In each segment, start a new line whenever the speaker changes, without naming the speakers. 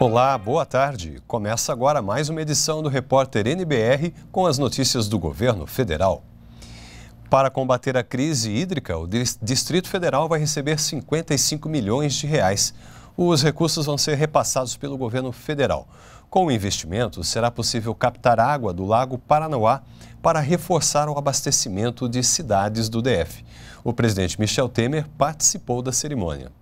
Olá, boa tarde. Começa agora mais uma edição do Repórter NBR com as notícias do governo federal. Para combater a crise hídrica, o Distrito Federal vai receber 55 milhões de reais. Os recursos vão ser repassados pelo governo federal. Com o investimento, será possível captar água do Lago Paranauá para reforçar o abastecimento de cidades do DF. O presidente Michel Temer participou da cerimônia.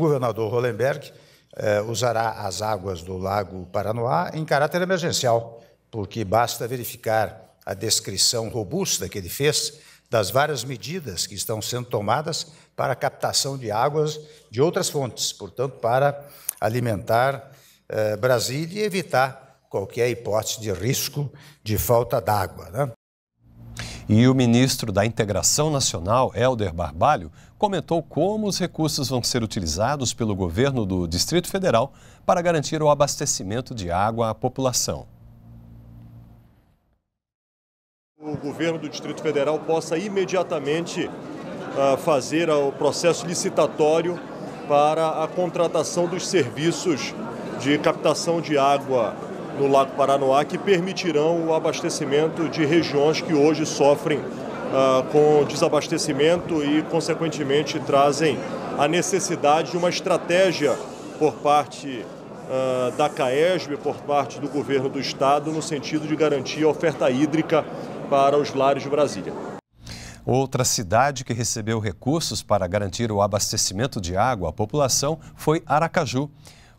O governador Hollenberg eh, usará as águas do Lago Paranoá em caráter emergencial, porque basta verificar a descrição robusta que ele fez das várias medidas que estão sendo tomadas para a captação de águas de outras fontes, portanto, para alimentar eh, Brasília e evitar qualquer hipótese de risco de falta d'água. Né?
E o ministro da Integração Nacional, Helder Barbalho, comentou como os recursos vão ser utilizados pelo governo do Distrito Federal para garantir o abastecimento de água à população. O governo do Distrito Federal possa imediatamente ah, fazer o processo licitatório para a contratação dos serviços de captação de água no Lago Paranoá que permitirão o abastecimento de regiões que hoje sofrem ah, com desabastecimento e, consequentemente, trazem a necessidade de uma estratégia por parte ah, da CAESB, por parte do governo do estado, no sentido de garantir a oferta hídrica para os lares de Brasília. Outra cidade que recebeu recursos para garantir o abastecimento de água à população foi Aracaju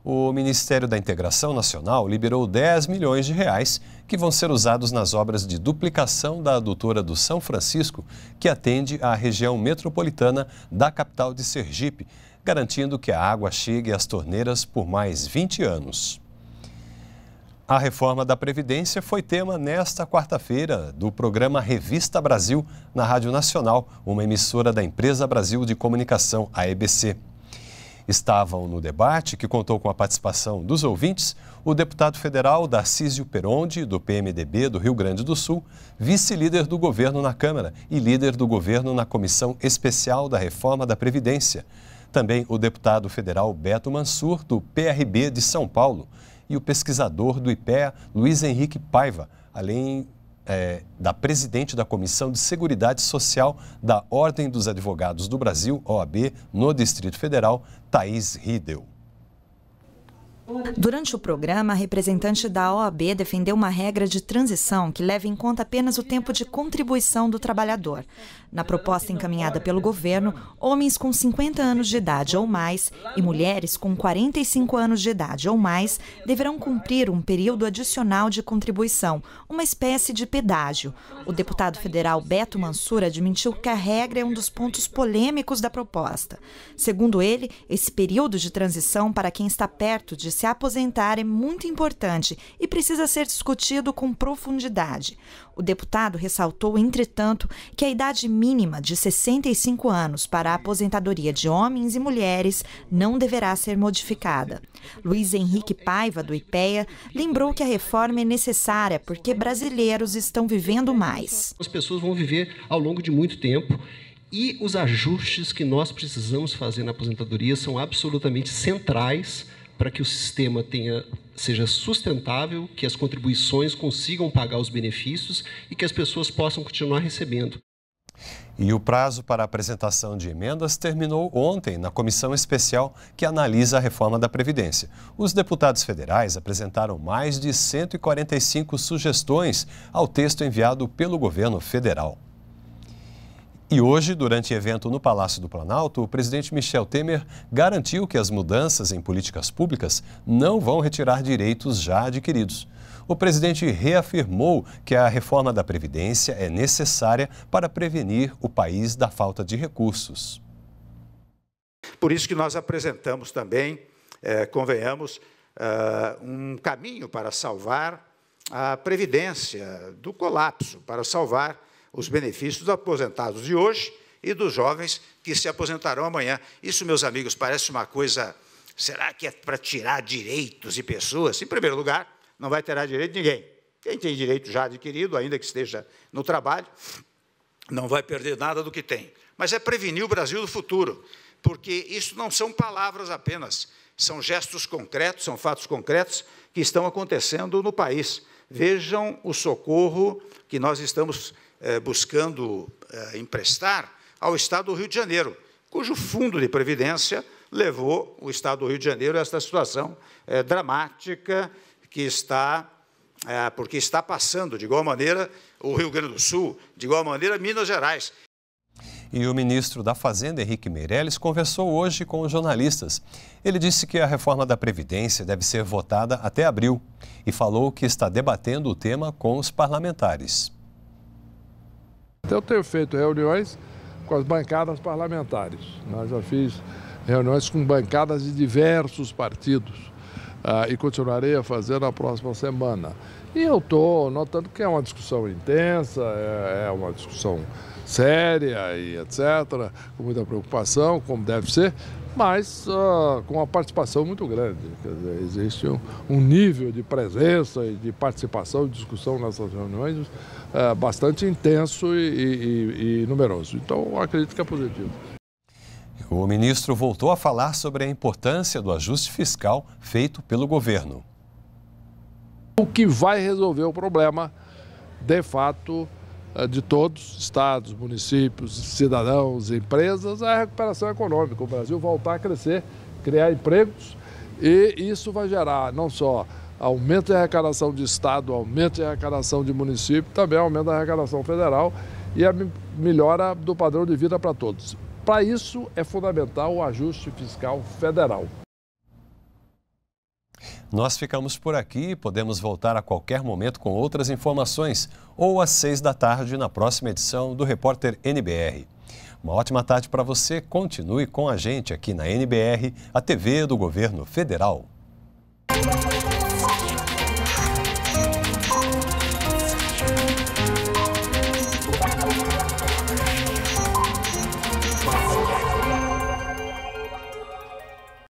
o Ministério da Integração Nacional liberou 10 milhões de reais que vão ser usados nas obras de duplicação da adutora do São Francisco, que atende à região metropolitana da capital de Sergipe, garantindo que a água chegue às torneiras por mais 20 anos. A reforma da Previdência foi tema nesta quarta-feira do programa Revista Brasil na Rádio Nacional, uma emissora da Empresa Brasil de Comunicação, a EBC. Estavam no debate, que contou com a participação dos ouvintes, o deputado federal Darcísio Peronde, do PMDB do Rio Grande do Sul, vice-líder do governo na Câmara e líder do governo na Comissão Especial da Reforma da Previdência. Também o deputado federal Beto Mansur, do PRB de São Paulo, e o pesquisador do IPEA, Luiz Henrique Paiva, além é, da presidente da Comissão de Seguridade Social da Ordem dos Advogados do Brasil, OAB, no Distrito Federal, Thaís Riedel.
Durante o programa, a representante da OAB defendeu uma regra de transição que leve em conta apenas o tempo de contribuição do trabalhador. Na proposta encaminhada pelo governo, homens com 50 anos de idade ou mais e mulheres com 45 anos de idade ou mais deverão cumprir um período adicional de contribuição, uma espécie de pedágio. O deputado federal Beto Mansur admitiu que a regra é um dos pontos polêmicos da proposta. Segundo ele, esse período de transição para quem está perto de se aposentar é muito importante e precisa ser discutido com profundidade. O deputado ressaltou, entretanto, que a idade mínima de 65 anos para a aposentadoria de homens e mulheres não deverá ser modificada. Luiz Henrique Paiva, do IPEA, lembrou que a reforma é necessária porque brasileiros estão vivendo mais.
As pessoas vão viver ao longo de muito tempo e os ajustes que nós precisamos fazer na aposentadoria são absolutamente centrais para que o sistema tenha, seja sustentável, que as contribuições consigam pagar os benefícios e que as pessoas possam continuar recebendo. E o prazo para a apresentação de emendas terminou ontem na comissão especial que analisa a reforma da Previdência. Os deputados federais apresentaram mais de 145 sugestões ao texto enviado pelo governo federal. E hoje, durante evento no Palácio do Planalto, o presidente Michel Temer garantiu que as mudanças em políticas públicas não vão retirar direitos já adquiridos. O presidente reafirmou que a reforma da Previdência é necessária para prevenir o país da falta de recursos.
Por isso que nós apresentamos também, é, convenhamos, eh, um caminho para salvar a Previdência do colapso, para salvar os benefícios dos aposentados de hoje e dos jovens que se aposentarão amanhã. Isso, meus amigos, parece uma coisa. Será que é para tirar direitos de pessoas? Em primeiro lugar, não vai tirar direito de ninguém. Quem tem direito já adquirido, ainda que esteja no trabalho, não vai perder nada do que tem. Mas é prevenir o Brasil do futuro, porque isso não são palavras apenas, são gestos concretos, são fatos concretos que estão acontecendo no país. Vejam o socorro que nós estamos eh, buscando eh, emprestar ao Estado do Rio de Janeiro, cujo fundo de previdência levou o Estado do Rio de Janeiro a esta situação eh, dramática que está, porque está passando, de igual maneira, o Rio Grande do Sul, de igual maneira, Minas Gerais.
E o ministro da Fazenda, Henrique Meirelles, conversou hoje com os jornalistas. Ele disse que a reforma da Previdência deve ser votada até abril e falou que está debatendo o tema com os parlamentares.
Então, eu tenho feito reuniões com as bancadas parlamentares. Eu já fiz reuniões com bancadas de diversos partidos ah, e continuarei a fazer na próxima semana. E eu estou notando que é uma discussão intensa, é, é uma discussão séria e etc., com muita preocupação, como deve ser, mas uh, com uma participação muito grande. Dizer, existe um, um, nível de presença e de participação, de discussão nessas reuniões uh, bastante intenso e, e, e numeroso. Então, acredito que é positivo.
O ministro voltou a falar sobre a
importância do ajuste fiscal feito pelo governo. O que vai resolver o problema, de fato, eh, de todos, estados, municípios, cidadãos, empresas, é a recuperação econômica. O Brasil voltar a crescer, criar empregos e isso vai gerar não só aumento de arrecadação de estado, aumento de arrecadação de município, também aumento da arrecadação federal e a melhora do padrão de vida para todos. Para isso é fundamental o ajuste fiscal federal.
Nós ficamos por aqui e podemos voltar a qualquer momento com outras informações ou às seis da tarde na próxima edição do Repórter NBR. Uma ótima tarde para você. Continue com a gente aqui na NBR, a TV do Governo Federal.